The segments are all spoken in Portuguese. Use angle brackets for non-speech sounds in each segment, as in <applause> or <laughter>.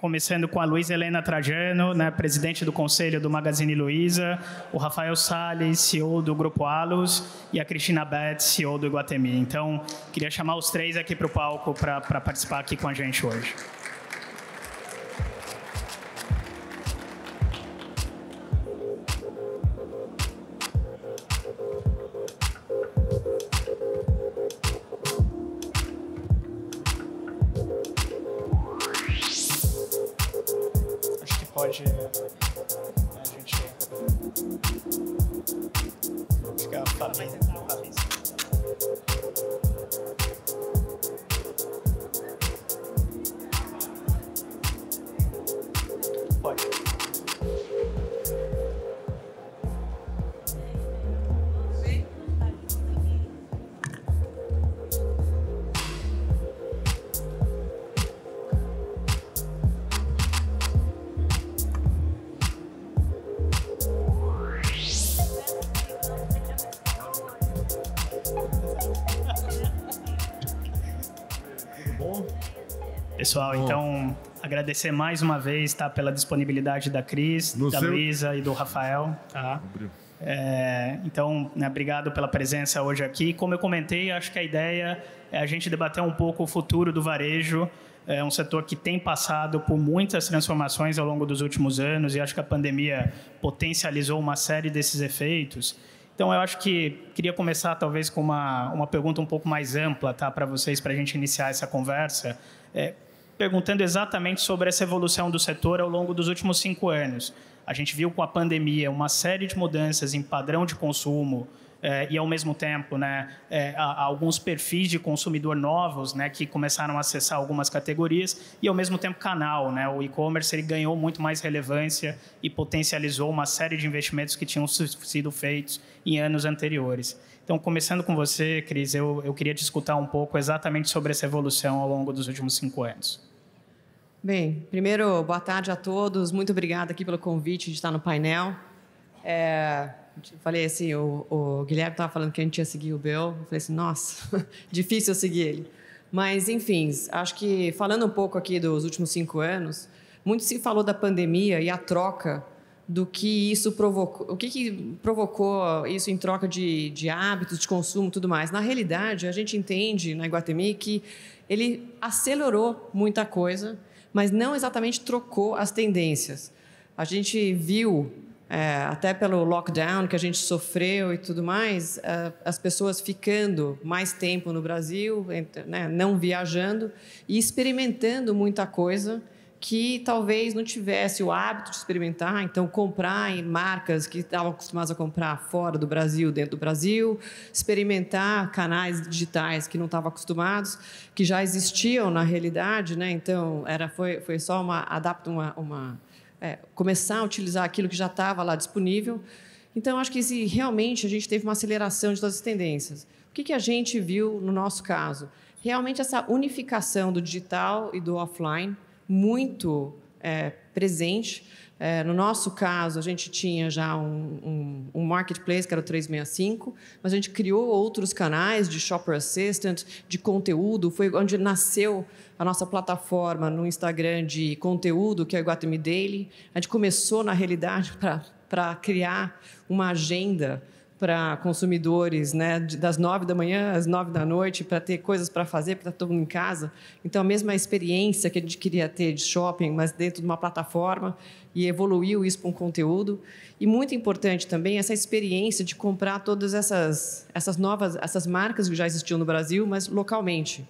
começando com a Luiz Helena Trajano, né, presidente do conselho do Magazine Luiza, o Rafael Sales, CEO do Grupo Alos, e a Cristina Beth, CEO do Iguatemi. Então, queria chamar os três aqui para o palco para participar aqui com a gente hoje. pessoal. Bom. Então, agradecer mais uma vez tá, pela disponibilidade da Cris, no da seu... Luísa e do Rafael. Tá? É, então, né, obrigado pela presença hoje aqui. Como eu comentei, acho que a ideia é a gente debater um pouco o futuro do varejo. É um setor que tem passado por muitas transformações ao longo dos últimos anos e acho que a pandemia potencializou uma série desses efeitos. Então, eu acho que queria começar, talvez, com uma, uma pergunta um pouco mais ampla tá, para vocês, para a gente iniciar essa conversa. É, perguntando exatamente sobre essa evolução do setor ao longo dos últimos cinco anos. A gente viu com a pandemia uma série de mudanças em padrão de consumo, eh, e ao mesmo tempo né, eh, alguns perfis de consumidor novos né, que começaram a acessar algumas categorias e ao mesmo tempo canal. Né, o e-commerce ele ganhou muito mais relevância e potencializou uma série de investimentos que tinham sido feitos em anos anteriores. Então, começando com você, Cris, eu, eu queria te escutar um pouco exatamente sobre essa evolução ao longo dos últimos cinco anos. Bem, primeiro, boa tarde a todos. Muito obrigada aqui pelo convite de estar no painel. É, falei assim, o, o Guilherme estava falando que a gente ia seguir o Bel. Eu falei assim, nossa, <laughs> difícil eu seguir ele. Mas, enfim, acho que falando um pouco aqui dos últimos cinco anos, muito se falou da pandemia e a troca do que isso provocou, o que, que provocou isso em troca de, de hábitos, de consumo, tudo mais. Na realidade, a gente entende na Iguatemi que ele acelerou muita coisa mas não exatamente trocou as tendências. A gente viu, é, até pelo lockdown que a gente sofreu e tudo mais, é, as pessoas ficando mais tempo no Brasil, né, não viajando e experimentando muita coisa que talvez não tivesse o hábito de experimentar, então comprar em marcas que estavam acostumados a comprar fora do Brasil, dentro do Brasil, experimentar canais digitais que não estavam acostumados, que já existiam na realidade, né? Então era foi, foi só uma adapta uma, uma é, começar a utilizar aquilo que já estava lá disponível. Então acho que se realmente a gente teve uma aceleração de todas as tendências. O que, que a gente viu no nosso caso? Realmente essa unificação do digital e do offline muito é, presente. É, no nosso caso, a gente tinha já um, um, um, marketplace, que era o 365, mas a gente criou outros canais de shopper assistant, de conteúdo, foi onde nasceu a nossa plataforma no Instagram de conteúdo, que é o Guatemi Daily. A gente começou, na realidade, <laughs> para criar uma agenda para consumidores, né, das nove da manhã às nove da noite, para ter coisas para fazer, para todo mundo em casa. Então, a mesma experiência que a gente queria ter de shopping, mas dentro de uma plataforma, e evoluiu isso para um conteúdo. E muito importante também essa experiência de comprar todas essas, essas novas, essas marcas que já existiam no Brasil, mas localmente.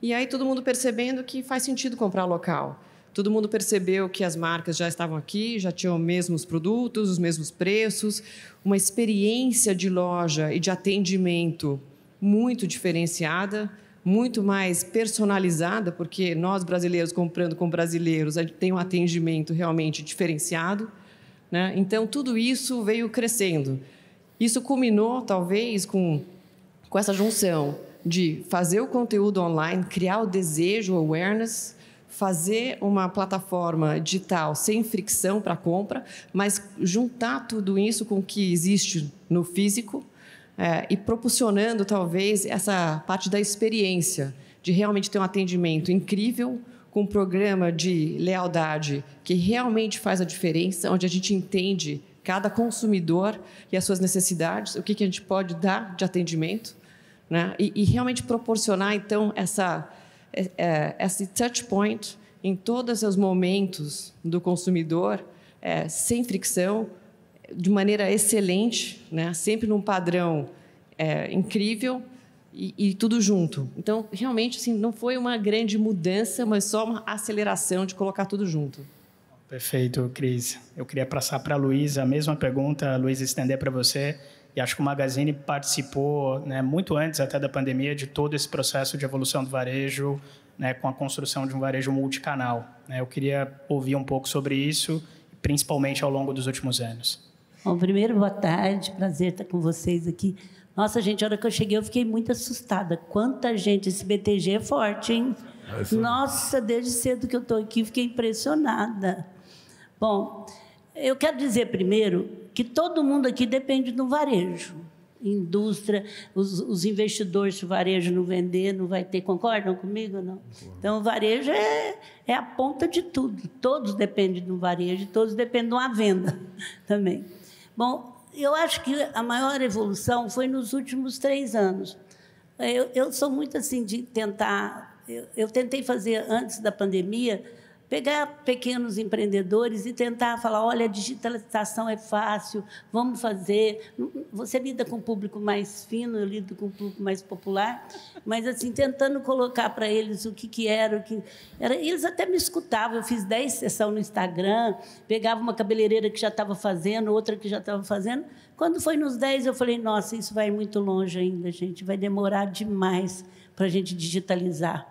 E aí todo mundo percebendo que faz sentido comprar local. Todo mundo percebeu que as marcas já estavam aqui, já tinham os mesmos produtos, os mesmos preços, uma experiência de loja e de atendimento muito diferenciada, muito mais personalizada, porque nós brasileiros comprando com brasileiros, a gente tem um atendimento realmente diferenciado. Né? Então, tudo isso veio crescendo. Isso culminou, talvez, com, com essa junção de fazer o conteúdo online, criar o desejo, o awareness, fazer uma plataforma digital sem fricção para compra, mas juntar tudo isso com o que existe no físico é, e proporcionando talvez essa parte da experiência de realmente ter um atendimento incrível com um programa de lealdade que realmente faz a diferença, onde a gente entende cada consumidor e as suas necessidades, o que, que a gente pode dar de atendimento, né? e, e realmente proporcionar então essa é, é, esse touch point em todos os momentos do consumidor, é, sem fricção, de maneira excelente, né? sempre num padrão é, incrível e, e, tudo junto. Então, realmente, assim, não foi uma grande mudança, mas só uma aceleração de colocar tudo junto. Perfeito, Cris. Eu queria passar para a Luísa a mesma pergunta, Luísa, estender para você. E acho que o Magazine participou, né, muito antes até da pandemia, de todo esse processo de evolução do varejo, né, com a construção de um varejo multicanal. Né? Eu queria ouvir um pouco sobre isso, principalmente ao longo dos últimos anos. Bom, primeiro, boa tarde, prazer estar com vocês aqui. Nossa, gente, a hora que eu cheguei, eu fiquei muito assustada. Quanta gente, esse BTG é forte, hein? É, Nossa, desde cedo que eu estou aqui, fiquei impressionada. Bom, eu quero dizer primeiro que todo mundo aqui depende do varejo. Indústria, os, os investidores, se o varejo não vender, não vai ter, concordam comigo? Não. Concordo. Então, o varejo é, é a ponta de tudo. Todos dependem do varejo, todos dependem de uma venda <laughs> também. Bom, eu acho que a maior evolução foi nos últimos três anos. Eu, eu sou muito assim de tentar. Eu, eu tentei fazer antes da pandemia Pegar pequenos empreendedores e tentar falar: olha, a digitalização é fácil, vamos fazer. Você lida com o público mais fino, eu lido com o público mais popular, mas assim, tentando colocar para eles o que, que era, o que era. Eles até me escutavam, eu fiz 10 sessões no Instagram, pegava uma cabeleireira que já estava fazendo, outra que já estava fazendo. Quando foi nos 10, eu falei: nossa, isso vai muito longe ainda, gente, vai demorar demais para a gente digitalizar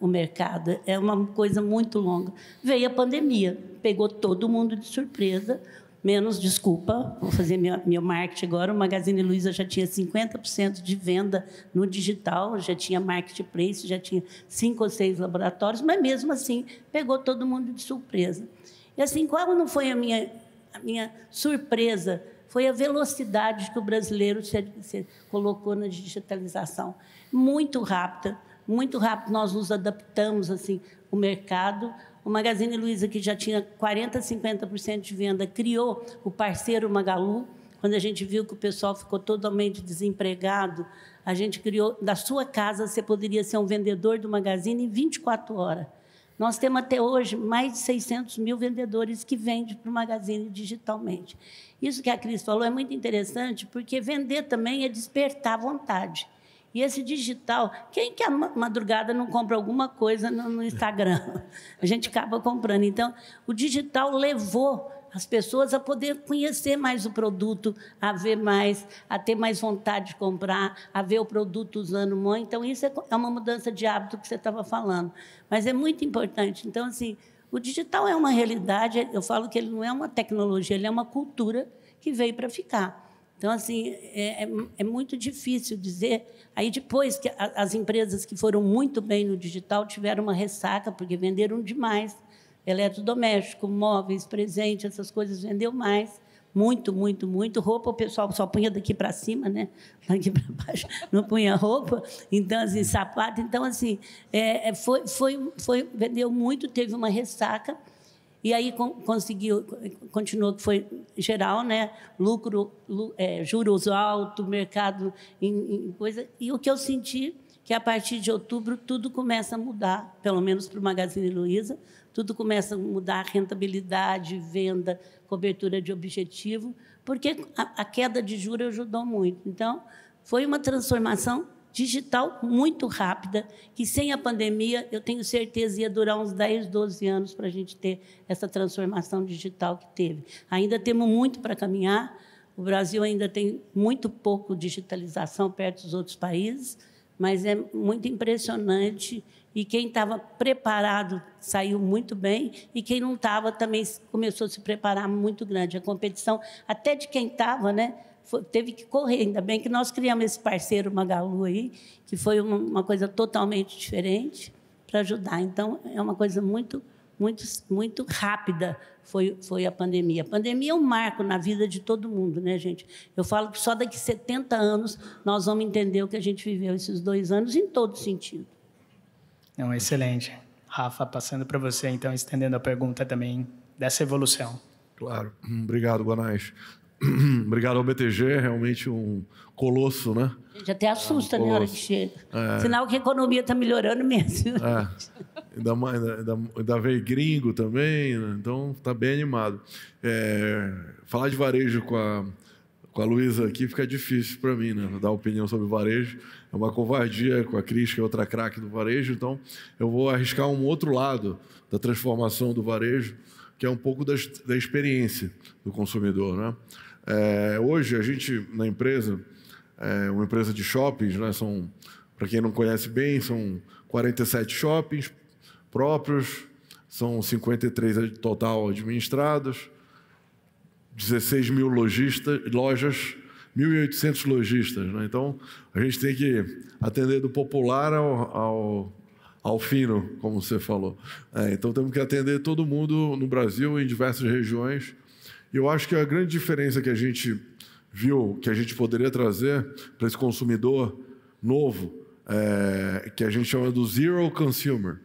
o mercado. É uma coisa muito longa. Veio a pandemia, pegou todo mundo de surpresa, menos, desculpa, vou fazer meu, meu marketing agora, o Magazine Luiza já tinha 50% de venda no digital, já tinha marketplace, já tinha cinco ou seis laboratórios, mas mesmo assim pegou todo mundo de surpresa. E assim, qual não foi a minha, a minha surpresa? Foi a velocidade que o brasileiro se, se colocou na digitalização. Muito rápida muito rápido nós nos adaptamos assim o mercado. O Magazine Luiza, que já tinha 40%, 50% de venda, criou o parceiro Magalu. Quando a gente viu que o pessoal ficou totalmente desempregado, a gente criou, da sua casa, você poderia ser um vendedor do Magazine em 24 horas. Nós temos até hoje mais de 600 mil vendedores que vendem para o Magazine digitalmente. Isso que a Cris falou é muito interessante, porque vender também é despertar vontade. E esse digital, quem que a madrugada não compra alguma coisa no, Instagram? A gente acaba comprando. Então, o digital levou as pessoas a poder conhecer mais o produto, a ver mais, a ter mais vontade de comprar, a ver o produto usando mão. Então, isso é, é uma mudança de hábito que você estava falando. Mas é muito importante. Então, assim, o digital é uma realidade, eu falo que ele não é uma tecnologia, ele é uma cultura que veio para ficar. Então, assim, é, é, é muito difícil dizer. Aí, depois, que as empresas que foram muito bem no digital tiveram uma ressaca, porque venderam demais. Eletrodoméstico, móveis, presente, essas coisas, vendeu mais. Muito, muito, muito. Roupa, o pessoal só punha daqui para cima, né? <laughs> Daqui para baixo, não punha roupa. Então, assim, sapato. Então, assim, é, é foi, foi, foi, vendeu muito, teve uma ressaca. E aí conseguiu, continuou que foi geral, né? Lucro, é, juros altos, mercado em, em, coisa. E o que eu senti que a partir de outubro tudo começa a mudar, pelo menos para o Magazine Luiza, tudo começa a mudar, rentabilidade, venda, cobertura de objetivo, porque a, a queda de juros ajudou muito. Então, foi uma transformação digital muito rápida, que sem a pandemia, eu tenho certeza, ia durar uns 10, 12 anos para a gente ter essa transformação digital que teve. Ainda temos muito para caminhar, o Brasil ainda tem muito pouco digitalização perto dos outros países, mas é muito impressionante e quem estava preparado saiu muito bem e quem não estava também começou a se preparar muito grande. A competição, até de quem estava, né? foi, teve que correr. Ainda bem que nós criamos esse parceiro Magalu aí, que foi uma, uma coisa totalmente diferente para ajudar. Então, é uma coisa muito, muito, muito rápida foi, foi a pandemia. A pandemia é um marco na vida de todo mundo, né, gente? Eu falo que só daqui 70 anos nós vamos entender o que a gente viveu esses dois anos em todo sentido. É um excelente. Rafa, passando para você, então, estendendo a pergunta também dessa evolução. Claro. Hum, obrigado, noite. <clears throat> Obrigado ao BTG, realmente um colosso, né? Já até assusta, é um né, hora que chega. É. Sinal que a economia está melhorando mesmo. É. Ainda, ainda, ainda veio gringo também, né? então está bem animado. É, falar de varejo com a, com a Luísa aqui fica difícil para mim, né? Dar opinião sobre varejo. É uma covardia com a Cris, que é outra craque do varejo. Então, eu vou arriscar um outro lado da transformação do varejo, que é um pouco da, da experiência do consumidor, né? É, hoje, a gente, na empresa, é uma empresa de shoppings, né? são, para quem não conhece bem, são 47 shoppings próprios, são 53 total administrados, 16 mil lojistas, lojas, 1.800 lojistas. Né? Então, a gente tem que atender do popular ao, ao, ao fino, como você falou. É, então, temos que atender todo mundo no Brasil, em diversas regiões. Eu acho que a grande diferença que a gente viu, que a gente poderia trazer para esse consumidor novo, é, que a gente chama do zero consumer.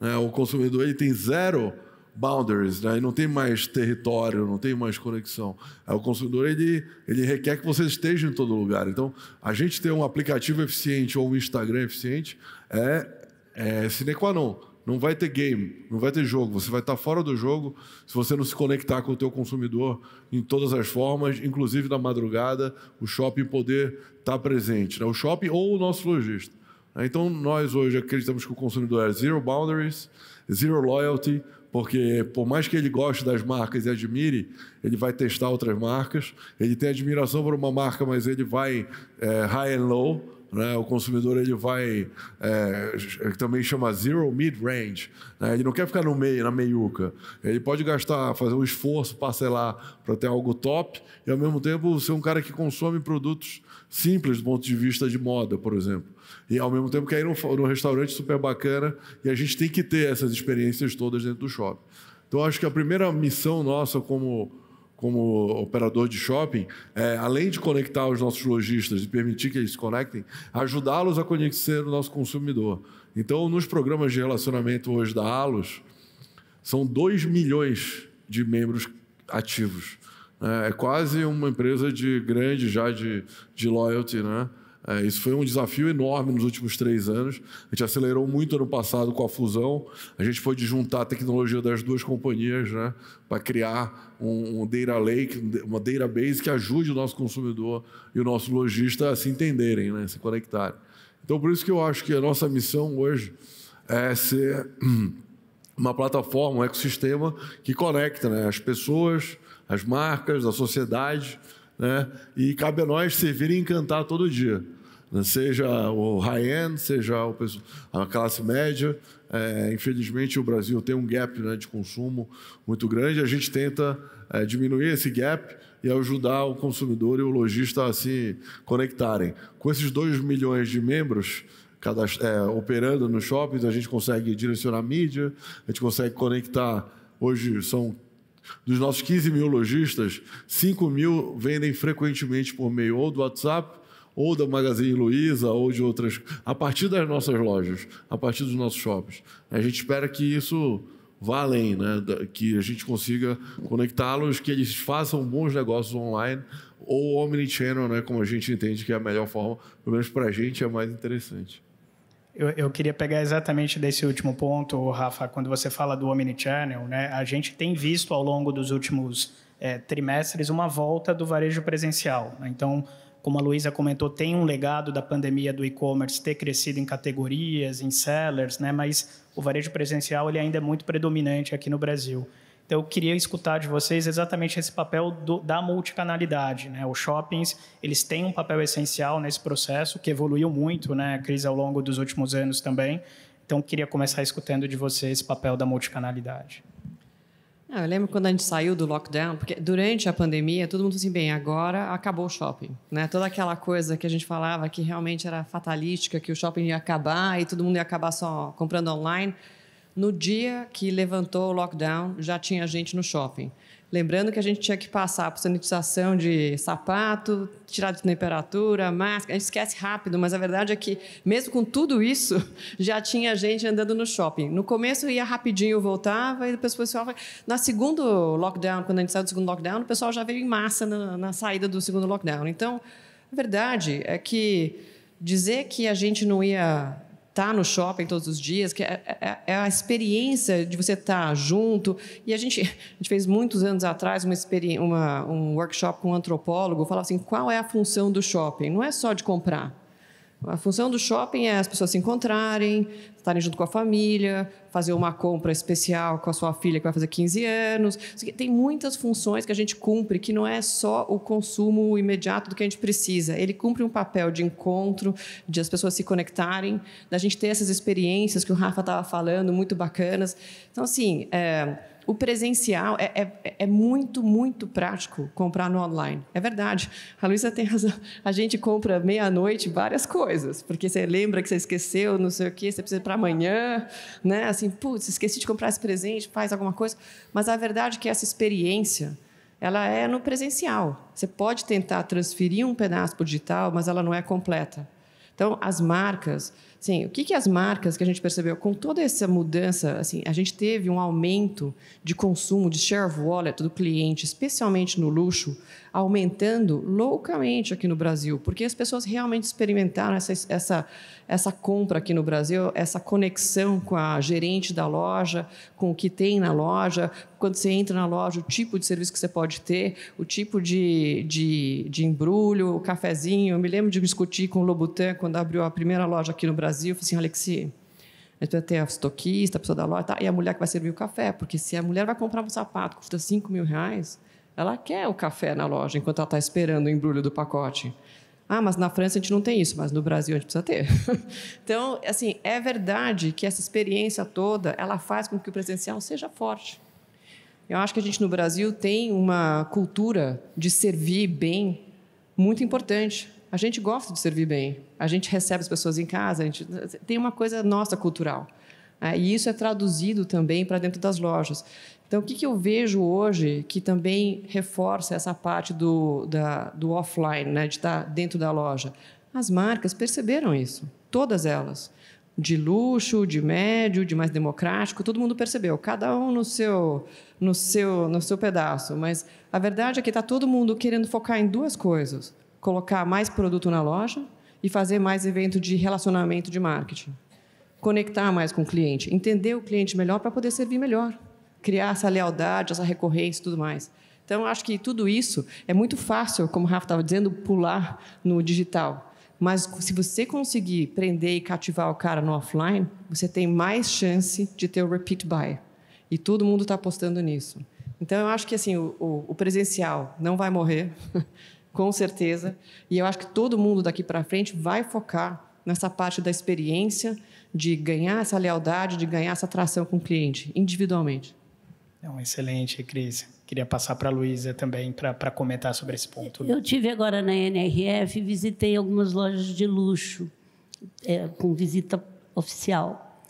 Né? O consumidor ele tem zero boundaries, né? Ele não tem mais território, não tem mais conexão. É, o consumidor ele, ele requer que você esteja em todo lugar. Então, a gente ter um aplicativo eficiente ou um Instagram eficiente é, é sine qua non. Não vai ter game, não vai ter jogo. Você vai estar fora do jogo se você não se conectar com o teu consumidor em todas as formas, inclusive na madrugada, o shopping poder estar presente. Né? O shopping ou o nosso lojista. Então, nós hoje acreditamos que o consumidor é zero boundaries, zero loyalty, porque por mais que ele goste das marcas e admire, ele vai testar outras marcas. Ele tem admiração por uma marca, mas ele vai é, high and low, né? O consumidor ele vai, é, é também chama zero mid range. Né? Ele não quer ficar no meio, na meiuca. Ele pode gastar, fazer um esforço, parcelar para ter algo top e ao mesmo tempo ser um cara que consome produtos simples do ponto de vista de moda, por exemplo. E ao mesmo tempo quer ir num, num restaurante super bacana e a gente tem que ter essas experiências todas dentro do shopping. Então acho que a primeira missão nossa como como operador de shopping, é, além de conectar os nossos lojistas e permitir que eles se conectem, ajudá-los a conhecer o nosso consumidor. Então, nos programas de relacionamento hoje da Alos, são 2 milhões de membros ativos. Né? É quase uma empresa de grande já de, de loyalty, né? É, isso foi um desafio enorme nos últimos três anos. A gente acelerou muito ano passado com a fusão. A gente de juntar a tecnologia das duas companhias né, para criar um, um, data lake, uma database que ajude o nosso consumidor e o nosso lojista a se entenderem, né, se conectarem. Então, por isso que eu acho que a nossa missão hoje é ser <clears throat> uma plataforma, um ecossistema que conecta né, as pessoas, as marcas, a sociedade né? E cabe a nós servir e encantar todo dia. Né? Seja o high-end, seja o, a classe média. É, infelizmente, o Brasil tem um gap né, de consumo muito grande. A gente tenta é, diminuir esse gap e ajudar o consumidor e o lojista a se conectarem. Com esses 2 milhões de membros, cada, é, operando nos shoppings, a gente consegue direcionar mídia, a gente consegue conectar. Hoje são dos nossos 15 mil lojistas, 5 mil vendem frequentemente por meio ou do WhatsApp, ou da Magazine Luiza, ou de outras, a partir das nossas lojas, a partir dos nossos shops. A gente espera que isso vá além, né? que a gente consiga conectá-los, que eles façam bons negócios online ou omnichannel, né? como a gente entende que é a melhor forma, pelo menos para a gente é mais interessante. Eu, eu, queria pegar exatamente desse último ponto, Rafa, quando você fala do Omnichannel, né? A gente tem visto ao longo dos últimos é, trimestres uma volta do varejo presencial. Né? Então, como a Luísa comentou, tem um legado da pandemia do e-commerce ter crescido em categorias, em sellers, né? Mas o varejo presencial ele ainda é muito predominante aqui no Brasil. Então, eu queria escutar de vocês exatamente esse papel do, da multicanalidade. Né? Os shoppings eles têm um papel essencial nesse processo, que evoluiu muito, né? a crise ao longo dos últimos anos também. Então, eu queria começar escutando de vocês esse papel da multicanalidade. Ah, eu lembro quando a gente saiu do lockdown, porque durante a pandemia, todo mundo assim, bem, agora acabou o shopping, né? Toda aquela coisa que a gente falava que realmente era fatalística, que o shopping ia acabar e todo mundo ia acabar só comprando online. No dia que levantou o lockdown, já tinha gente no shopping. Lembrando que a gente tinha que passar por sanitização de sapato, tirar de temperatura, máscara. A gente esquece rápido, mas a verdade é que, mesmo com tudo isso, <laughs> já tinha gente andando no shopping. No começo ia rapidinho, voltava, e depois o pessoal. Na segundo lockdown, quando a gente saiu do segundo lockdown, o pessoal já veio em massa na, na saída do segundo lockdown. Então, a verdade é que dizer que a gente não ia estar tá no shopping todos os dias, que é, é, é a experiência de você estar tá junto. E a gente, <laughs> a gente fez muitos anos atrás uma, uma, um workshop com um antropólogo, falava assim, qual é a função do shopping? Não é só de comprar. A função do shopping é as pessoas se encontrarem, estarem junto com a família, fazer uma compra especial com a sua filha que vai fazer 15 anos. Tem muitas funções que a gente cumpre que não é só o consumo imediato do que a gente precisa. Ele cumpre um papel de encontro, de as pessoas se conectarem, da gente ter essas experiências que o Rafa estava falando, muito bacanas. Então, assim, é, o presencial é, é, é, muito, muito prático comprar no online. É verdade. A Luísa tem razão. A gente compra meia-noite várias coisas, porque você lembra que você esqueceu, não sei o quê, você precisa ir comprar amanhã, né? Assim, putz, esqueci de comprar esse presente, faz alguma coisa. Mas a verdade é que essa experiência, ela é no presencial. Você pode tentar transferir um pedaço para o digital, mas ela não é completa. Então, as marcas, sim, o que, que as marcas que a gente percebeu com toda essa mudança, assim, a gente teve um aumento de consumo, de share of wallet do cliente, especialmente no luxo, aumentando loucamente aqui no Brasil, porque as pessoas realmente experimentaram essa, essa essa compra aqui no Brasil, essa conexão com a gerente da loja, com o que tem na loja, quando você entra na loja, o tipo de serviço que você pode ter, o tipo de, de, de embrulho, o cafezinho. Eu me lembro de discutir com o Lobutan quando abriu a primeira loja aqui no Brasil. Eu falei assim, Alexi, é, é tem a estoquista, a pessoa da loja, tá? e a mulher que vai servir o café, porque se a mulher vai comprar um sapato que custa 5 mil reais, ela quer o café na loja enquanto ela está esperando o embrulho do pacote. Ah, mas na França a gente não tem isso, mas no Brasil a gente precisa ter. <laughs> então, assim, é verdade que essa experiência toda, ela faz com que o presencial seja forte. Eu acho que a gente no Brasil tem uma cultura de servir bem muito importante. A gente gosta de servir bem. A gente recebe as pessoas em casa, a gente tem uma coisa nossa cultural. Ah, e isso é traduzido também para dentro das lojas. Então, o que, que eu vejo hoje que também reforça essa parte do, da, do offline, né, de estar tá dentro da loja? As marcas perceberam isso, todas elas. De luxo, de médio, de mais democrático, todo mundo percebeu, cada um no seu, no seu, no seu pedaço. Mas a verdade é que está todo mundo querendo focar em duas coisas: colocar mais produto na loja e fazer mais evento de relacionamento de marketing conectar mais com o cliente, entender o cliente melhor para poder servir melhor, criar essa lealdade, essa recorrência e tudo mais. Então, acho que tudo isso é muito fácil, como o Rafa estava dizendo, pular no digital. Mas se você conseguir prender e cativar o cara no offline, você tem mais chance de ter o repeat buyer. E todo mundo está apostando nisso. Então, eu acho que assim o, o, o presencial não vai morrer, <laughs> com certeza. E eu acho que todo mundo daqui para frente vai focar nessa parte da experiência de ganhar essa lealdade, de ganhar essa atração com o cliente, individualmente? Não, é excelente, Cris. Queria passar para a Luísa também para comentar sobre esse ponto. Eu tive agora na NRF e visitei algumas lojas de luxo é, com visita oficial.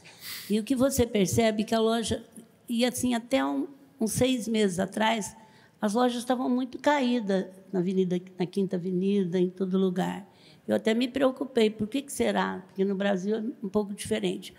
E o que você percebe é que a loja, e assim, até um, uns seis meses atrás, as lojas estavam muito caídas na avenida, na Quinta Avenida, em todo lugar. Eu até me preocupei, por que, será? Porque no Brasil é um pouco diferente.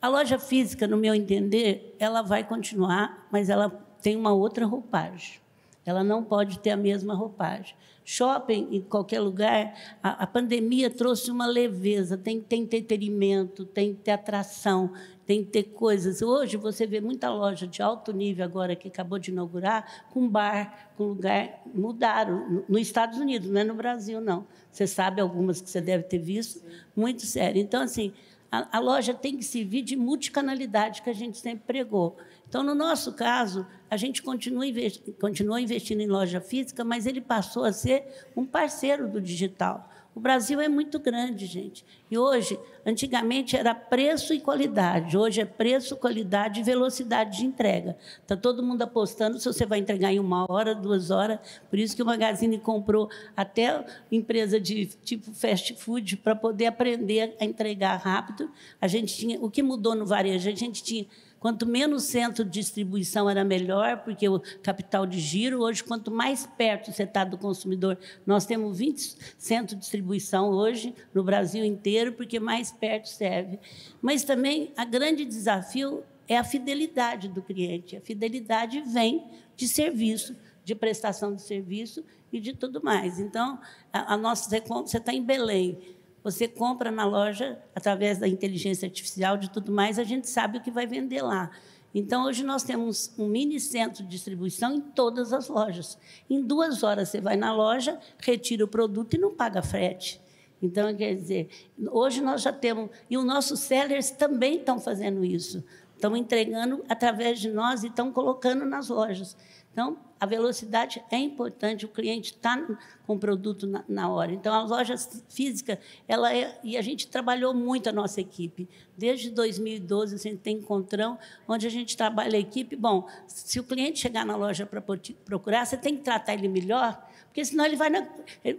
A loja física, no meu entender, ela vai continuar, mas ela tem uma outra roupagem. Ela não pode ter a mesma roupagem. Shopping, em qualquer lugar, a, a pandemia trouxe uma leveza. Tem que ter entretenimento, tem que ter atração, tem que ter coisas. Hoje você vê muita loja de alto nível agora que acabou de inaugurar, com bar, com lugar. Mudaram. No, nos Estados Unidos, não é no Brasil, não. Você sabe algumas que você deve ter visto. Muito sério. Então, assim, a, a loja tem que servir de multicanalidade que a gente sempre pregou. Então, no nosso caso, a gente continua investi continuou investindo em loja física, mas ele passou a ser um parceiro do digital. O Brasil é muito grande, gente. E hoje, antigamente era preço e qualidade. Hoje é preço, qualidade e velocidade de entrega. Está todo mundo apostando se você vai entregar em uma hora, duas horas. Por isso que o Magazine comprou até empresa de tipo fast food para poder aprender a entregar rápido. A gente tinha. O que mudou no varejo? A gente tinha Quanto menos centro de distribuição era melhor, porque o capital de giro, hoje, quanto mais perto você está do consumidor, nós temos 20 centros de distribuição hoje no Brasil inteiro, porque mais perto serve. Mas também a grande desafio é a fidelidade do cliente. A fidelidade vem de serviço, de prestação de serviço e de tudo mais. Então, a, a nossa, você está em Belém você compra na loja, através da inteligência artificial, de tudo mais, a gente sabe o que vai vender lá. Então, hoje nós temos um mini centro de distribuição em todas as lojas. Em duas horas você vai na loja, retira o produto e não paga frete. Então, quer dizer, hoje nós já temos. E os nossos sellers também estão fazendo isso. Estão entregando através de nós e estão colocando nas lojas. Então, a velocidade é importante, o cliente está com o produto na, na, hora. Então, a loja física, ela é, e a gente trabalhou muito a nossa equipe. Desde 2012, a gente tem encontrão, onde a gente trabalha a equipe. Bom, se o cliente chegar na loja para procurar, você tem que tratar ele melhor, porque senão ele vai na,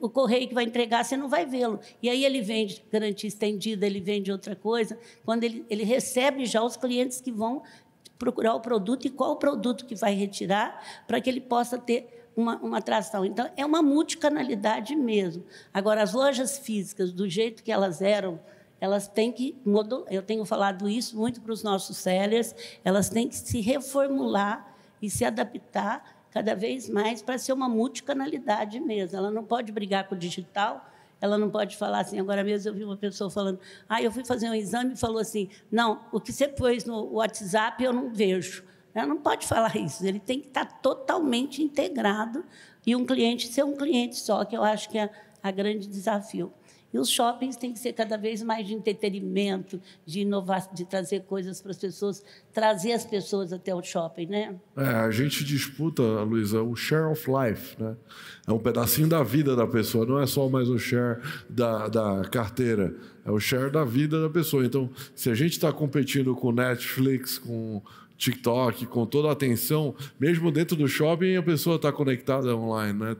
o correio que vai entregar, você não vai vê-lo. E aí ele vende garantia estendida, ele vende outra coisa. Quando ele, ele recebe já os clientes que vão procurar o produto e qual o produto que vai retirar para que ele possa ter uma, uma atração. Então, é uma multicanalidade mesmo. Agora, as lojas físicas, do jeito que elas eram, elas têm que eu tenho falado isso muito para os nossos sellers, elas têm que se reformular e se adaptar cada vez mais para ser uma multicanalidade mesmo. Ela não pode brigar com o digital, ela não pode falar assim. Agora mesmo eu vi uma pessoa falando, ah, eu fui fazer um exame e falou assim, não, o que você pôs no WhatsApp eu não vejo. Ela não pode falar isso, ele tem que estar totalmente integrado e um cliente ser um cliente só, que eu acho que é a grande desafio. E os shoppings têm que ser cada vez mais de entretenimento, de inovar, de trazer coisas para as pessoas, trazer as pessoas até o shopping, né? É, a gente disputa, Luísa, o share of life, né? É um pedacinho da vida da pessoa, não é só mais o share da, da carteira, é o share da vida da pessoa. Então, se a gente está competindo com Netflix, com TikTok, com toda a atenção, mesmo dentro do shopping, a pessoa está conectada online, né?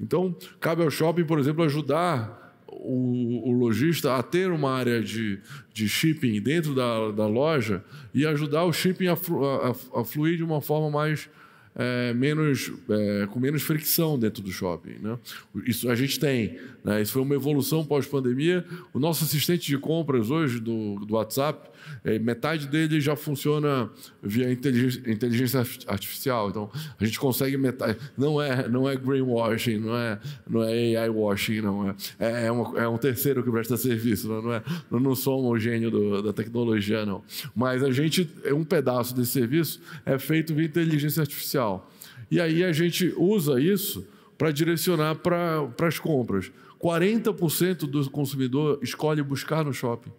Então, cabe ao shopping, por exemplo, ajudar o, o lojista a ter uma área de, de shipping dentro da, da loja e ajudar o shipping a, a, a fluir de uma forma mais é, menos, é, com menos fricção dentro do shopping. Né? Isso a gente tem. Né? Isso foi uma evolução pós-pandemia. O nosso assistente de compras hoje do, do WhatsApp é, metade dele já funciona via inteligência, inteligência artificial. Então, a gente consegue metade. Não é, não é greenwashing, não é, não é AI washing, não. É. é, é, uma, é um terceiro que presta serviço, não, é, não, é, não somos o gênio do, da tecnologia, não. Mas a gente, um pedaço desse serviço é feito via inteligência artificial. E aí a gente usa isso para direcionar para as compras. 40% do consumidor escolhe buscar no shopping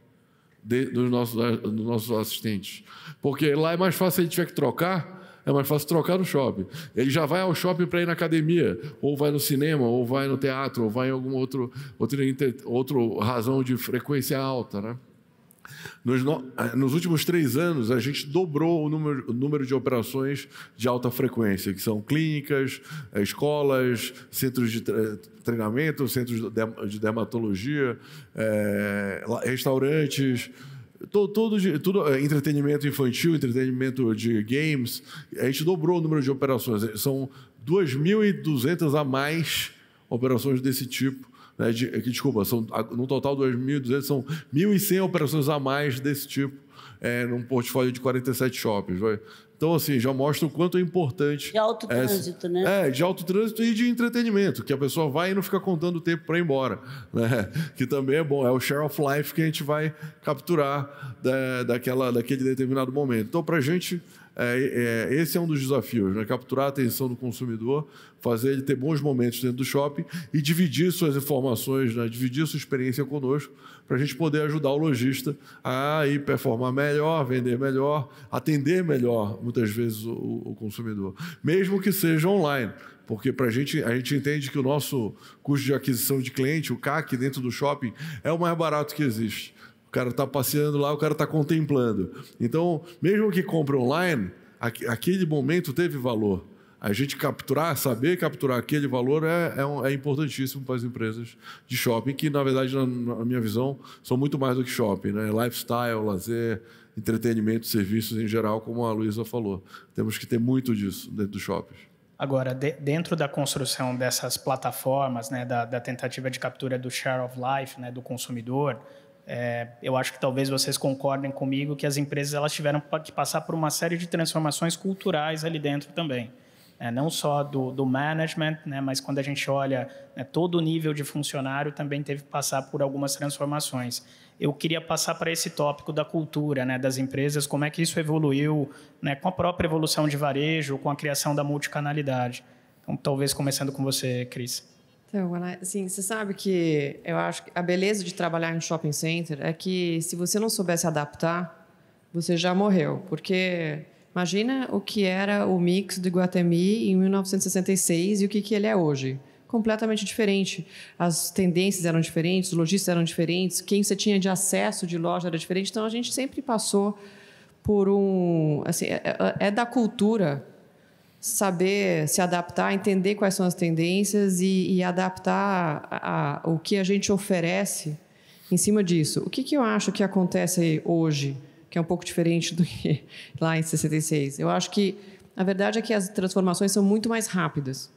de, dos, nossos, eh, dos nossos assistentes. Porque lá é mais fácil se a gente tiver que trocar, é mais fácil trocar no shopping. Ele já vai ao shopping para ir na academia, ou vai no cinema, ou vai no teatro, ou vai em alguma outra outro, outro razão de frequência alta, né? Nos, eh, nos, últimos três anos, a gente dobrou o número, o número, de operações de alta frequência, que são clínicas, eh, escolas, centros de treinamento, centros de dermatologia, é, restaurantes. Todo, todo, tudo, entretenimento infantil, entretenimento de games, a gente dobrou o número de operações. São 2.200 a mais operações desse tipo né, de, é desculpa, são, no total 2.200 são 1.100 operações a mais desse tipo é, num portfólio de 47 shoppings. Vai. Então, assim, já mostra o quanto é importante. De alto trânsito, é, né? É, de alto trânsito e de entretenimento, que a pessoa vai e não fica contando o tempo para ir embora. Né? <laughs> Que também é bom, é o share of life que a gente vai capturar da, daquela, daquele determinado momento. Então, para a gente, é, é, esse é um dos desafios, né? capturar a atenção do consumidor, fazer ele ter bons momentos dentro do shopping e dividir suas informações, né? dividir sua experiência conosco, para a gente poder ajudar o lojista a ir performar melhor, vender melhor, atender melhor, muitas vezes, o, o consumidor, mesmo que seja online. Porque para a gente, a gente entende que o nosso custo de aquisição de cliente, o CAC dentro do shopping, é o mais barato que existe. O cara está passeando lá, o cara está contemplando. Então, mesmo que compre online, aquele momento teve valor. A gente capturar, saber capturar aquele valor é, é, um, é importantíssimo para as empresas de shopping, que, na verdade, na, na, minha visão, são muito mais do que shopping. Né? Lifestyle, lazer, entretenimento, serviços em geral, como a Luísa falou. Temos que ter muito disso dentro dos shoppings. Agora, de, dentro da construção dessas plataformas, né, da, da, tentativa de captura do share of life, né, do consumidor, é, eu acho que talvez vocês concordem comigo que as empresas elas tiveram que passar por uma série de transformações culturais ali dentro também. É, não só do, do management, né, mas quando a gente olha né, todo o nível de funcionário também teve que passar por algumas transformações. Eu queria passar para esse tópico da cultura né, das empresas, como é que isso evoluiu né, com a própria evolução de varejo, com a criação da multicanalidade. Então, talvez começando com você, Cris. Então, assim, você sabe que eu acho que a beleza de trabalhar em shopping center é que se você não soubesse adaptar, você já morreu. Porque imagina o que era o mix do Guatemi em 1966 e o que, que ele é hoje. Completamente diferente. As tendências eram diferentes, os lojistas eram diferentes, quem você tinha de acesso de loja era diferente. Então, a gente sempre passou por um... Assim, é, é, é da cultura saber se adaptar, entender quais são as tendências e, e adaptar a, a, o que a gente oferece em cima disso. O que, que eu acho que acontece hoje, que é um pouco diferente do que <laughs> lá em 66? Eu acho que a verdade é que as transformações são muito mais rápidas.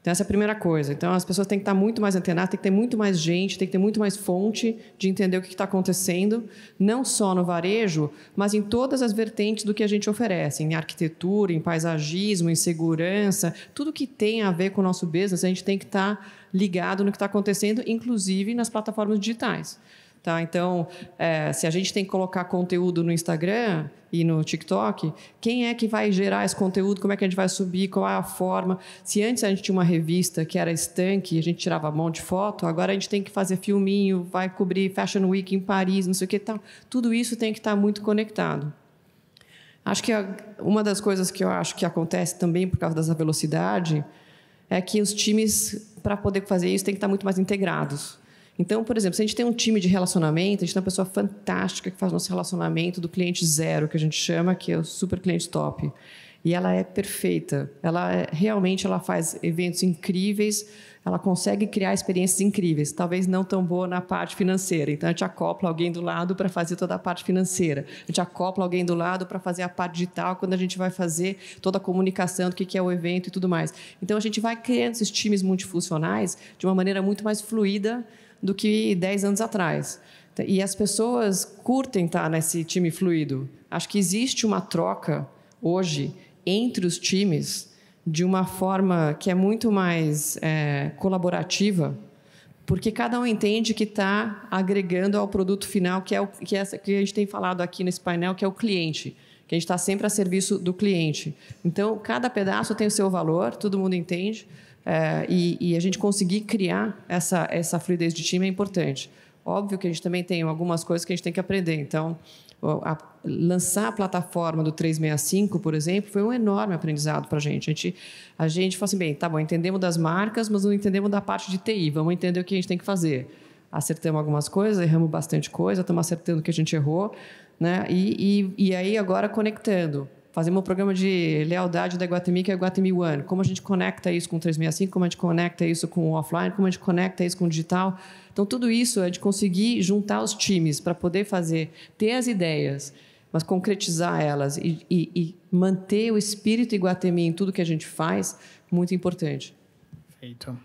Então, essa é a primeira coisa. Então, as pessoas têm que estar muito mais antenadas, tem que ter muito mais gente, tem que ter muito mais fonte de entender o que está acontecendo, não só no varejo, mas em todas as vertentes do que a gente oferece, em arquitetura, em paisagismo, em segurança, tudo que tem a ver com o nosso business, a gente tem que estar ligado no que está acontecendo, inclusive nas plataformas digitais. Tá? Então, é, se a gente tem que colocar conteúdo no Instagram e no TikTok, quem é que vai gerar esse conteúdo? Como é que a gente vai subir? Qual é a forma? Se antes a gente tinha uma revista que era estanque, a gente tirava um monte de foto, agora a gente tem que fazer filminho, vai cobrir Fashion Week em Paris, não sei o que tal. Tá? Tudo isso tem que estar tá muito conectado. Acho que uma das coisas que eu acho que acontece também por causa dessa velocidade é que os times, para poder fazer isso, têm que estar tá muito mais integrados. Então, por exemplo, se a gente tem um time de relacionamento, a gente tem uma pessoa fantástica que faz nosso relacionamento do cliente zero, que a gente chama, que é o super cliente top. E ela é perfeita. Ela é, realmente ela faz eventos incríveis, ela consegue criar experiências incríveis, talvez não tão boa na parte financeira. Então a gente acopla alguém do lado para fazer toda a parte financeira. A gente acopla alguém do lado para fazer a parte digital, quando a gente vai fazer toda a comunicação do que é o evento e tudo mais. Então a gente vai criando esses times multifuncionais de uma maneira muito mais fluida do que 10 anos atrás. E as pessoas curtem estar tá nesse time fluido. Acho que existe uma troca hoje entre os times de uma forma que é muito mais é, colaborativa, porque cada um entende que está agregando ao produto final, que é o que, é, que a gente tem falado aqui nesse painel, que é o cliente que a gente está sempre a serviço do cliente. Então, cada pedaço tem o seu valor, todo mundo entende, é, e, e, a gente conseguir criar essa, essa fluidez de time é importante. Óbvio que a gente também tem algumas coisas que a gente tem que aprender. Então, a, lançar a plataforma do 365, por exemplo, foi um enorme aprendizado para a gente. A gente falou assim, bem, tá bom, entendemos das marcas, mas não entendemos da parte de TI. Vamos entender o que a gente tem que fazer. Acertamos algumas coisas, erramos bastante coisa, estamos acertando o que a gente errou. Né? E, e, e aí, agora, conectando Fazemos um programa de lealdade da Iguatemi, que é a Guatemi One. Como a gente conecta isso com o 365, como a gente conecta isso com o offline, como a gente conecta isso com o digital. Então, tudo isso é de conseguir juntar os times para poder fazer, ter as ideias, mas concretizar elas e, e, e manter o espírito Iguatemi em tudo que a gente faz, muito importante. Feito.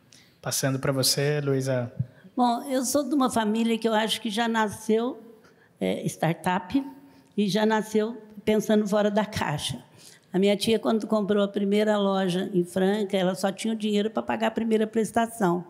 Passando para você, Luísa. Bom, eu sou de uma família que eu acho que já nasceu é, startup e já nasceu pensando fora da caixa. A minha tia, quando comprou a primeira loja em Franca, ela só tinha o dinheiro para pagar a primeira prestação.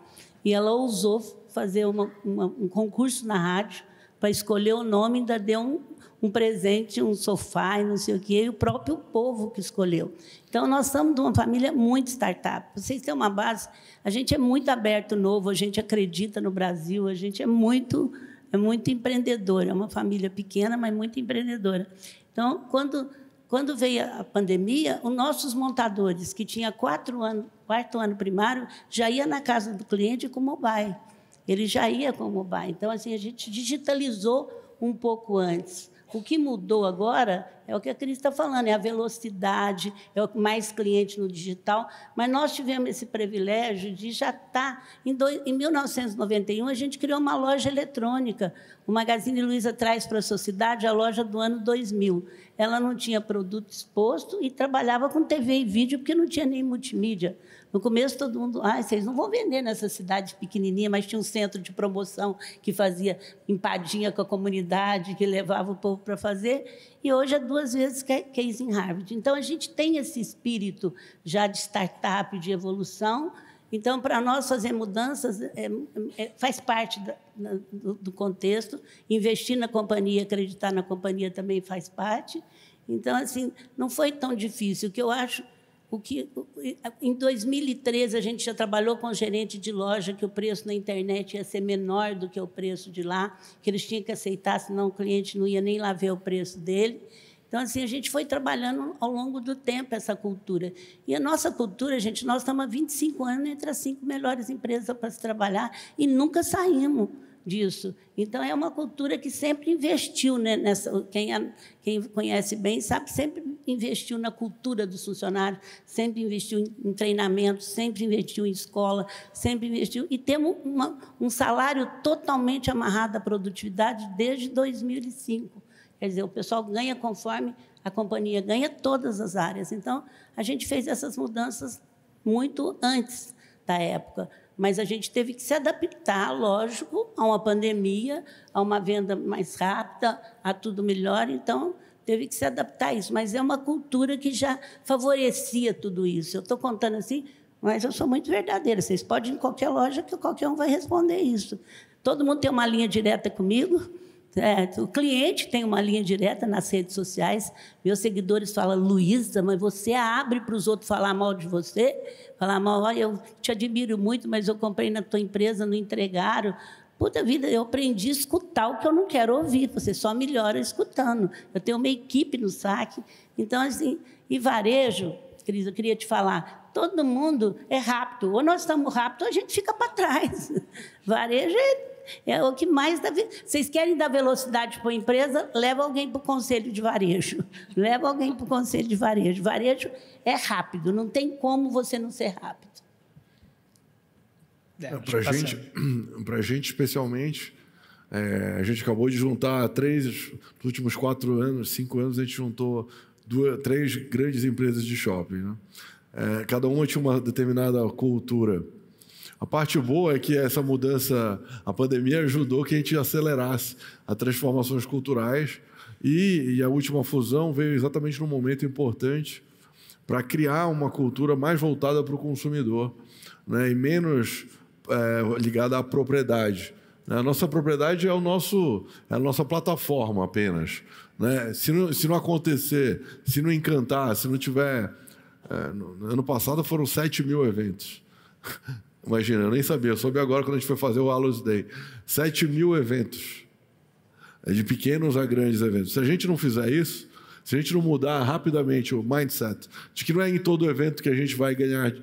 E ela ousou fazer uma, uma, um concurso na rádio para escolher o nome, ainda deu um, um presente, um sofá e não sei o quê, e o próprio povo que escolheu. Então, nós somos de uma família muito startup. Vocês têm uma base, a gente é muito aberto, novo, a gente acredita no Brasil, a gente é muito é muito empreendedora, é uma família pequena, mas muito empreendedora. Então, quando, quando veio a pandemia, os nossos montadores, que tinha quatro anos, quarto ano primário, já ia na casa do cliente com o mobile. Ele já ia com o mobile. Então, assim, a gente digitalizou um pouco antes. O que mudou agora é o que a Cris está falando, é a velocidade, é o mais cliente no digital, mas nós tivemos esse privilégio de já estar. Tá, em, em 1991, a gente criou uma loja eletrônica. O Magazine Luiza traz para a sociedade a loja do ano 2000. Ela não tinha produto exposto e trabalhava com TV e vídeo, porque não tinha nem multimídia. No começo, todo mundo, ah, vocês não vão vender nessa cidade pequenininha, mas tinha um centro de promoção que fazia empadinha com a comunidade, que levava o povo para fazer. E hoje é duas vezes é case em Harvard. Então, a gente tem esse espírito já de startup, de evolução, então, para nós fazer mudanças é, é, é faz parte da, do, do, contexto. Investir na companhia, acreditar na companhia também faz parte. Então, assim, não foi tão difícil. O que eu acho, o que em 2013 a gente já trabalhou com um gerente de loja que o preço na internet ia ser menor do que o preço de lá, que eles tinham que aceitar, senão o cliente não ia nem lá ver o preço dele. Então, assim, a gente foi trabalhando ao longo do tempo essa cultura. E a nossa cultura, gente, nós estamos há 25 anos entre as cinco melhores empresas para se trabalhar e nunca saímos disso. Então, é uma cultura que sempre investiu né, nessa. Quem, a, quem conhece bem sabe, sempre investiu na cultura dos funcionários, sempre investiu em, em treinamento, sempre investiu em escola, sempre investiu. E temos uma, um salário totalmente amarrado à produtividade desde 2005. Quer dizer, o pessoal ganha conforme a companhia ganha todas as áreas. Então, a gente fez essas mudanças muito antes da época, mas a gente teve que se adaptar, lógico, a uma pandemia, a uma venda mais rápida, a tudo melhor. Então, teve que se adaptar a isso. Mas é uma cultura que já favorecia tudo isso. Eu estou contando assim, mas eu sou muito verdadeira. Vocês podem ir em qualquer loja que qualquer um vai responder isso. Todo mundo tem uma linha direta comigo é, o cliente tem uma linha direta nas redes sociais. Meus seguidores falam, Luísa, mas você abre para os outros falar mal de você? Falar mal, olha, eu te admiro muito, mas eu comprei na tua empresa, não entregaram. Puta vida, eu aprendi a escutar o que eu não quero ouvir. Você só melhora escutando. Eu tenho uma equipe no saque. Então, assim, e varejo, Cris, eu queria te falar, todo mundo é rápido. Ou nós estamos rápidos, ou a gente fica para trás. <laughs> Varejo é é o que mais dá. Vocês querem dar velocidade para a empresa? Leva alguém para o conselho de varejo. Leva alguém para o conselho de varejo. Varejo é rápido, não tem como você não ser rápido. É, para é, a gente, tá <clears throat> pra gente, especialmente, é, a gente acabou de juntar três, nos últimos quatro anos, cinco anos, a gente juntou duas, três grandes empresas de shopping. Né? É, cada uma tinha uma determinada cultura. A parte boa é que essa mudança, a pandemia ajudou que a gente acelerasse as transformações culturais e, e a última fusão veio exatamente num momento importante para criar uma cultura mais voltada para o consumidor né, e menos é, ligada à propriedade. Né. A nossa propriedade é, o nosso, é a nossa plataforma apenas. Né? Se, não, se não acontecer, se não encantar, se não tiver. É, no, ano passado foram 7 mil eventos. Imagina, eu nem sabia, eu soube agora quando a gente foi fazer o Allos Day. 7 mil eventos, é de pequenos a grandes eventos. Se a gente não fizer isso, se a gente não mudar rapidamente o mindset de que não é em todo evento que a gente vai ganhar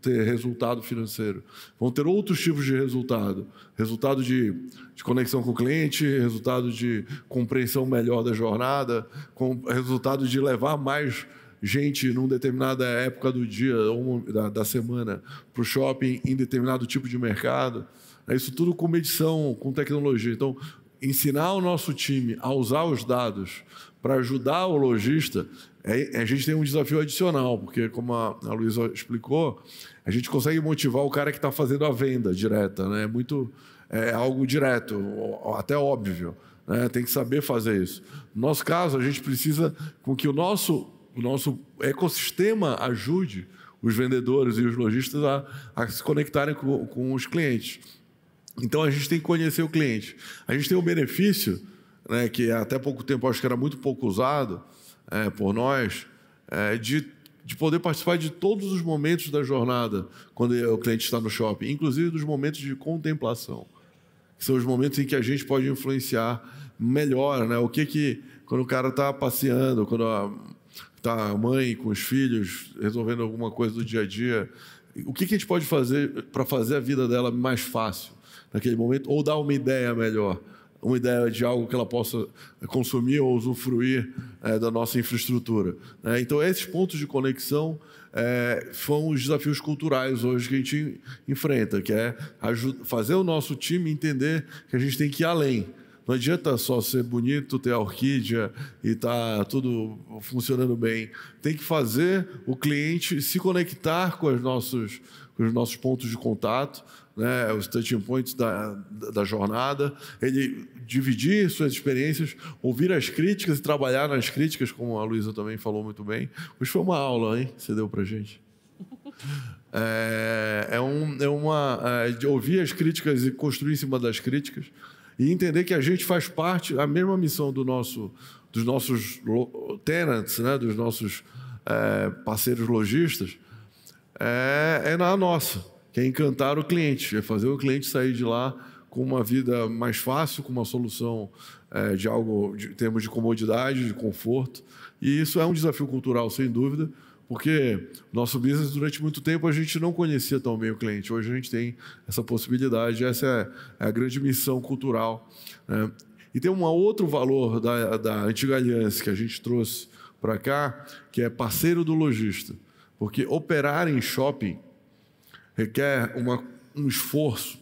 ter resultado financeiro. Vão ter outros tipos de resultado. Resultado de, de conexão com o cliente, resultado de compreensão melhor da jornada, com, resultado de levar mais gente numa determinada época do dia ou da, da semana para o shopping em determinado tipo de mercado. Né, isso tudo com medição, com tecnologia. Então, ensinar o nosso time a usar os dados para ajudar o lojista, é, é, a gente tem um desafio adicional, porque, como a, a Luísa explicou, a gente consegue motivar o cara que está fazendo a venda direta. Né? É muito é algo direto, até óbvio. Né? Tem que saber fazer isso. No nosso caso, a gente precisa com que o nosso o nosso ecossistema ajude os vendedores e os lojistas a, a se conectarem com, com, os clientes. Então a gente tem que conhecer o cliente. A gente tem o um benefício, né, que é até pouco tempo acho que era muito pouco usado é, por nós, é, de, de poder participar de todos os momentos da jornada quando o cliente está no shopping, inclusive dos momentos de contemplação, são os momentos em que a gente pode influenciar melhor, né? O que que quando o cara está passeando, quando tá a mãe com os filhos resolvendo alguma coisa do dia a dia, o que, que a gente pode fazer para fazer a vida dela mais fácil naquele momento ou dar uma ideia melhor? uma ideia de algo que ela possa consumir ou usufruir é, da nossa infraestrutura. Né? Então, esses pontos de conexão é, são os desafios culturais hoje que a gente enfrenta, que é fazer o nosso time entender que a gente tem que ir além, não adianta só ser bonito, ter a orquídea e tá tudo funcionando bem. Tem que fazer o cliente se conectar com os nossos, com os nossos pontos de contato, né, os touching points da, da jornada, ele dividir suas experiências, ouvir as críticas e trabalhar nas críticas, como a Luísa também falou muito bem. Hoje foi uma aula, hein? Você deu a gente. <laughs> É, é, um, é uma. É, ouvir as críticas e construir em cima das críticas e entender que a gente faz parte, a mesma missão do nosso, dos nossos tenants, né, dos nossos é, parceiros lojistas, é, é na nossa, que é encantar o cliente, é fazer o cliente sair de lá com uma vida mais fácil, com uma solução é, de algo, de, em termos de comodidade, de conforto. E isso é um desafio cultural, sem dúvida, porque nosso business, durante muito tempo, a gente não conhecia tão bem o cliente. Hoje a gente tem essa possibilidade, essa é, é a grande missão cultural. Né? E tem um outro valor da, da antiga aliança que a gente trouxe para cá, que é parceiro do lojista. Porque operar em shopping requer uma, um esforço.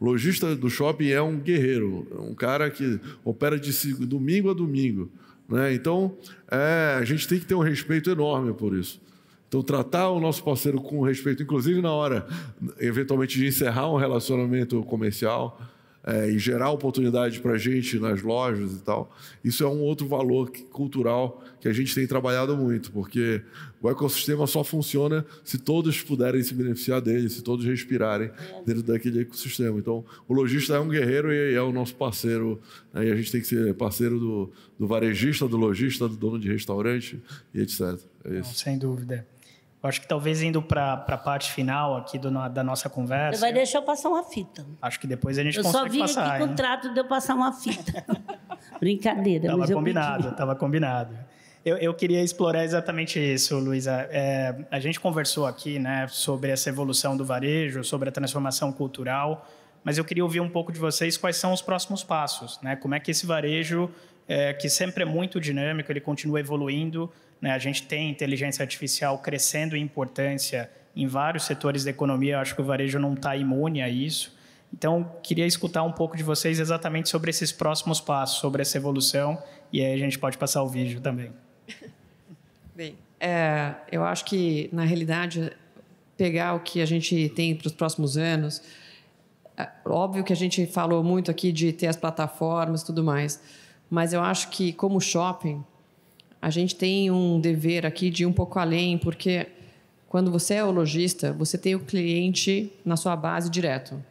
O lojista do shopping é um guerreiro, um cara que opera de domingo a domingo. Né? Então, é, a gente tem que ter um respeito enorme por isso. Então, tratar o nosso parceiro com respeito, inclusive na hora, eventualmente, de encerrar um relacionamento comercial é, e gerar oportunidade para a gente nas lojas e tal, isso é um outro valor cultural que a gente tem trabalhado muito, porque o ecossistema só funciona se todos puderem se beneficiar dele, se todos respirarem dentro daquele ecossistema. Então, o lojista é um guerreiro e é o nosso parceiro, né? e a gente tem que ser parceiro do, do varejista, do lojista, do dono de restaurante e etc. É Não, sem dúvida. Eu acho que talvez indo para a parte final aqui do, da nossa conversa. Você vai deixar eu passar uma fita. Acho que depois a gente eu consegue passar. Eu só vim aqui com o trato de eu passar uma fita. <laughs> Brincadeira. Tava combinado, estava combinado. Eu, eu, queria explorar exatamente isso, Luísa. É, a gente conversou aqui né, sobre essa evolução do varejo, sobre a transformação cultural, mas eu queria ouvir um pouco de vocês quais são os próximos passos. Né? Como é que esse varejo, é, que sempre é muito dinâmico, ele continua evoluindo, né? A gente tem inteligência artificial crescendo em importância em vários setores da economia, eu acho que o varejo não está imune a isso. Então, queria escutar um pouco de vocês exatamente sobre esses próximos passos, sobre essa evolução, e aí a gente pode passar o vídeo também. <laughs> Bem, é, eu acho que, na realidade, pegar o que a gente tem para os próximos anos, é, óbvio que a gente falou muito aqui de ter as plataformas e tudo mais, mas eu acho que como shopping a gente tem um dever aqui de ir um pouco além, porque quando você é o lojista, você tem o cliente na sua base direto.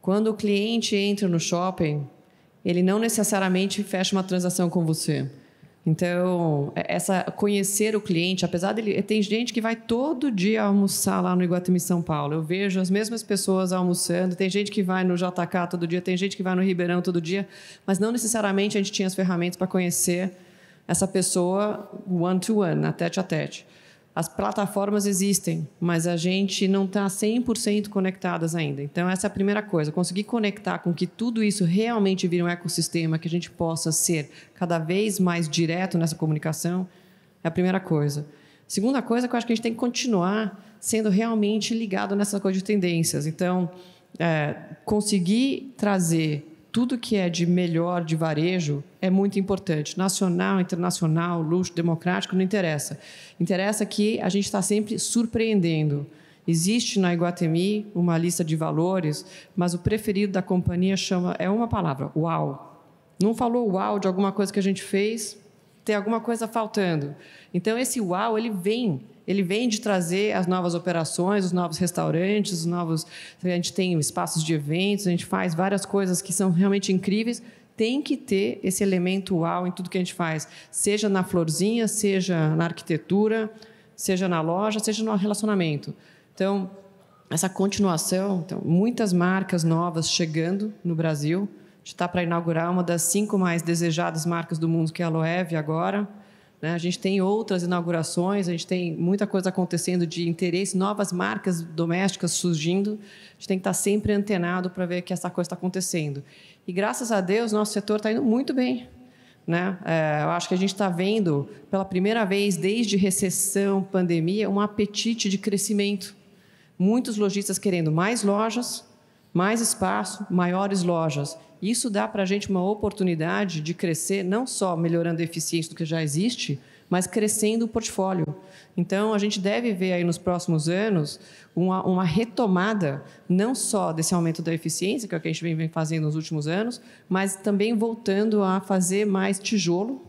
Quando o cliente entra no shopping, ele não necessariamente fecha uma transação com você. Então, é, essa conhecer o cliente, apesar ele, tem gente que vai todo dia almoçar lá no Iguatemi São Paulo. Eu vejo as mesmas pessoas almoçando. Tem gente que vai no JK todo dia, tem gente que vai no Ribeirão todo dia, mas não necessariamente a gente tinha as ferramentas para conhecer essa pessoa one-to-one, -one, tete a tete. As plataformas existem, mas a gente não está 100% conectadas ainda. Então, essa é a primeira coisa, conseguir conectar com que tudo isso realmente vire um ecossistema, que a gente possa ser cada vez mais direto nessa comunicação, é a primeira coisa. Segunda coisa é que eu acho que a gente tem que continuar sendo realmente ligado nessa coisa de tendências. Então, é, conseguir trazer tudo que é de melhor de varejo é muito importante. Nacional, internacional, luxo, democrático, não interessa. Interessa que a gente está sempre surpreendendo. Existe na Iguatemi uma lista de valores, mas o preferido da companhia chama é uma palavra, uau. Não falou uau de alguma coisa que a gente fez, tem alguma coisa faltando. Então esse uau ele vem ele vem de trazer as novas operações, os novos restaurantes, os novos. A gente tem espaços de eventos, a gente faz várias coisas que são realmente incríveis. Tem que ter esse elemento uau em tudo que a gente faz, seja na florzinha, seja na arquitetura, seja na loja, seja no relacionamento. Então, essa continuação, então, muitas marcas novas chegando no Brasil. A gente está para inaugurar uma das cinco mais desejadas marcas do mundo, que é a Loewe, agora. Né? A gente tem outras inaugurações, a gente tem muita coisa acontecendo de interesse, novas marcas domésticas surgindo. A gente tem que estar sempre antenado para ver que essa coisa está acontecendo. E graças a Deus, nosso setor está indo muito bem. Né? É, eu acho que a gente está vendo, pela primeira vez desde recessão, pandemia, um apetite de crescimento. Muitos lojistas querendo mais lojas, mais espaço, maiores lojas. Isso dá para a gente uma oportunidade de crescer, não só melhorando a eficiência do que já existe, mas crescendo o portfólio. Então, a gente deve ver aí nos próximos anos uma, uma, retomada, não só desse aumento da eficiência, que é o que a gente vem fazendo nos últimos anos, mas também voltando a fazer mais tijolo,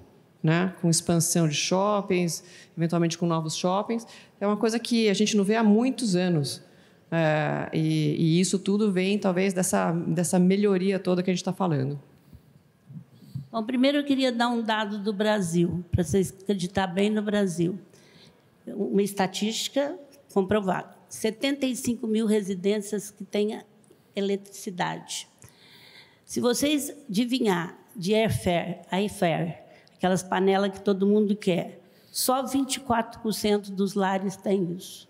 né? com expansão de shoppings, eventualmente com novos shoppings. É uma coisa que a gente não vê há muitos anos. É, e, e, isso tudo vem, talvez, dessa, dessa melhoria toda que a gente está falando. Bom, primeiro eu queria dar um dado do Brasil, para vocês acreditar bem no Brasil. Uma estatística comprovada. 75 mil residências que têm eletricidade. Se vocês adivinhar de airfare, airfare, aquelas panelas que todo mundo quer, só 24% dos lares têm isso.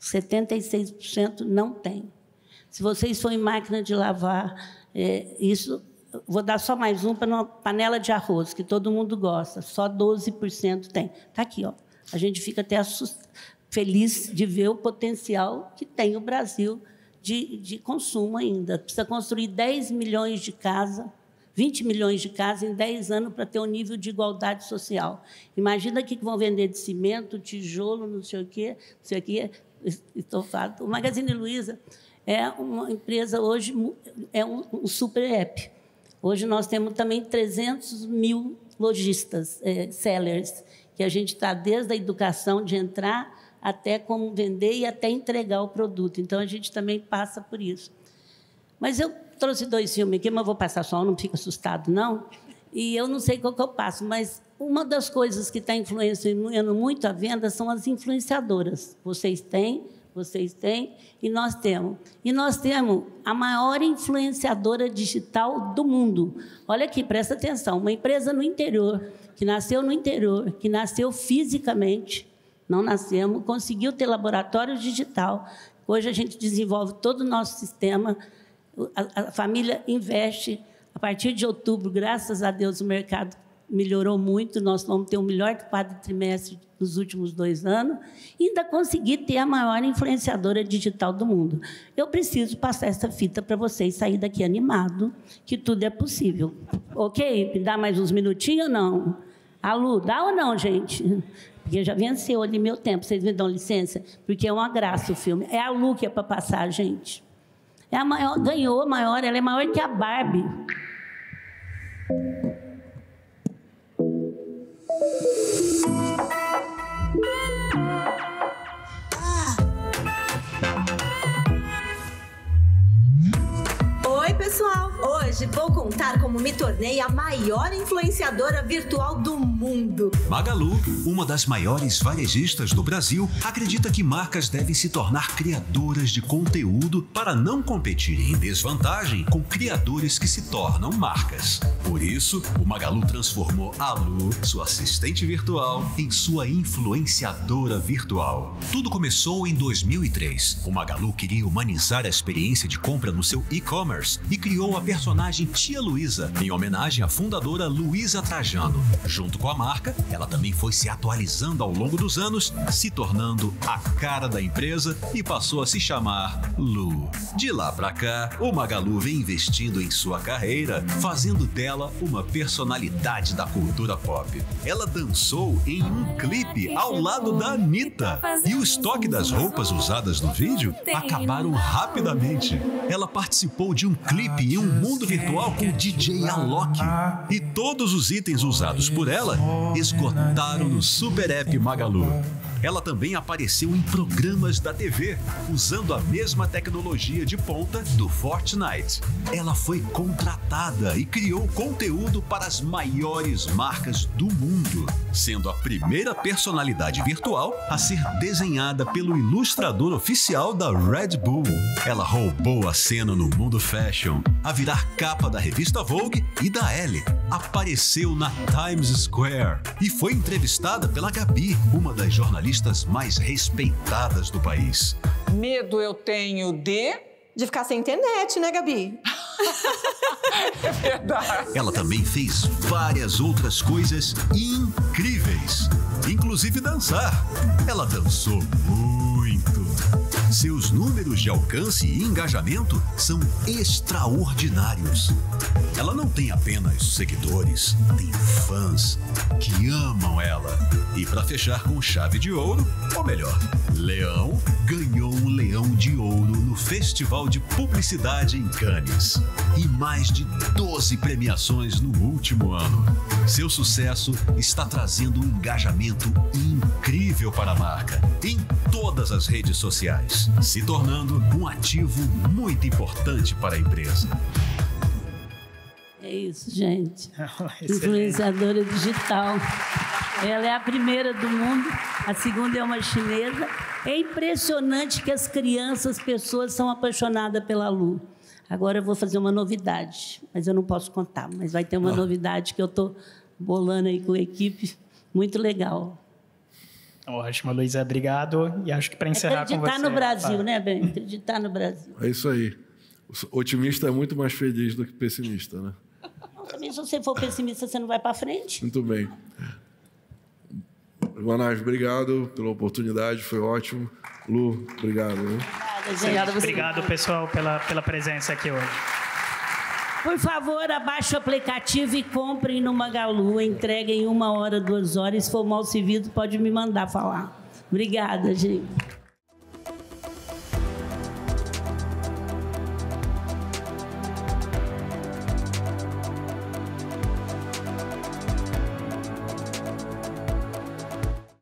76% não tem. Se vocês forem máquina de lavar, é, isso. Vou dar só mais um para uma panela de arroz, que todo mundo gosta, só 12% tem. Está aqui, ó. A gente fica até feliz de ver o potencial que tem o Brasil de, de consumo ainda. Precisa construir 10 milhões de casas 20 milhões de casas em 10 anos para ter um nível de igualdade social. Imagina que vão vender de cimento, tijolo, não sei o quê, não sei o quê falando. O Magazine Luiza é uma empresa hoje, é um, super app. Hoje nós temos também 300 mil lojistas, é, sellers, que a gente está desde a educação de entrar até como vender e até entregar o produto. Então a gente também passa por isso. Mas eu trouxe dois filmes aqui, mas vou passar só não fica assustado, não. E eu não sei qual que eu passo, mas uma das coisas que está influenciando muito a venda são as influenciadoras. Vocês têm, vocês têm e nós temos. E nós temos a maior influenciadora digital do mundo. Olha aqui, presta atenção: uma empresa no interior, que nasceu no interior, que nasceu fisicamente, não nascemos, conseguiu ter laboratório digital. Hoje a gente desenvolve todo o nosso sistema, a, a família investe. A partir de outubro, graças a Deus, o mercado melhorou muito, nós vamos ter o melhor quadro trimestre dos últimos dois anos, ainda consegui ter a maior influenciadora digital do mundo. Eu preciso passar essa fita para vocês sair daqui animado, que tudo é possível. Ok? Me dá mais uns minutinhos ou não? Lu dá ou não, gente? Porque já venceu ali meu tempo, vocês me dão licença? Porque é uma graça o filme. É a Lu que é para passar, gente. É a maior, ganhou a maior, ela é maior que a Barbie. Música pessoal! Hoje vou contar como me tornei a maior influenciadora virtual do mundo. Magalu, uma das maiores varejistas do Brasil, acredita que marcas devem se tornar criadoras de conteúdo para não competirem em desvantagem com criadores que se tornam marcas. Por isso, o Magalu transformou a Lu, sua assistente virtual, em sua influenciadora virtual. Tudo começou em 2003. O Magalu queria humanizar a experiência de compra no seu e-commerce e criou a personagem Tia Luísa, em homenagem à fundadora Luísa Trajano. Junto com a marca, ela também foi se atualizando ao longo dos anos, se tornando a cara da empresa e passou a se chamar Lu. De lá para cá, o Magalu vem investindo em sua carreira, fazendo dela uma personalidade da cultura pop. Ela dançou em um clipe ao lado da Anitta e o estoque das roupas usadas no vídeo acabaram rapidamente. Ela participou de um clipe e em um mundo virtual com DJ Alok. E todos os itens usados por ela esgotaram no Super App Magalu. Ela também apareceu em programas da TV, usando a mesma tecnologia de ponta do Fortnite. Ela foi contratada e criou conteúdo para as maiores marcas do mundo, sendo a primeira personalidade virtual a ser desenhada pelo ilustrador oficial da Red Bull. Ela roubou a cena no mundo fashion, a virar capa da revista Vogue e da Elle. Apareceu na Times Square e foi entrevistada pela Gabi, uma das jornalistas jornalistas mais respeitadas do país. Medo eu tenho de. De ficar sem internet, né, Gabi? <laughs> é verdade. Ela também fez várias outras coisas incríveis, inclusive dançar. Ela dançou muito. Seus números de alcance e engajamento são extraordinários. Ela não tem apenas seguidores, tem fãs que amam ela. E para fechar com chave de ouro, ou melhor, Leão ganhou um Leão de Ouro Festival de Publicidade em Cannes e mais de 12 premiações no último ano. Seu sucesso está trazendo um engajamento incrível para a marca em todas as redes sociais, se tornando um ativo muito importante para a empresa. É isso, gente. <laughs> Influenciadora digital. Ela é a primeira do mundo, a segunda é uma chinesa. É impressionante que as crianças, as pessoas são apaixonadas pela Lu. Agora eu vou fazer uma novidade, mas eu não posso contar, mas vai ter uma oh. novidade que eu estou bolando aí com a equipe, muito legal. Ótimo, Luísa, obrigado. E acho que para encerrar Acreditar com você... Acreditar no Brasil, tá? né, Ben? Acreditar no Brasil. É isso aí. O otimista é muito mais feliz do que pessimista, né? também se você for pessimista, você não vai para frente. Muito bem. Bom, obrigado pela oportunidade, foi ótimo. Lu, obrigado. Né? Obrigado, pessoal, pela, pela presença aqui hoje. Por favor, abaixe o aplicativo e comprem no Magalu. entrega em uma hora, duas horas. Se for mal servido, pode me mandar falar. Obrigada, gente.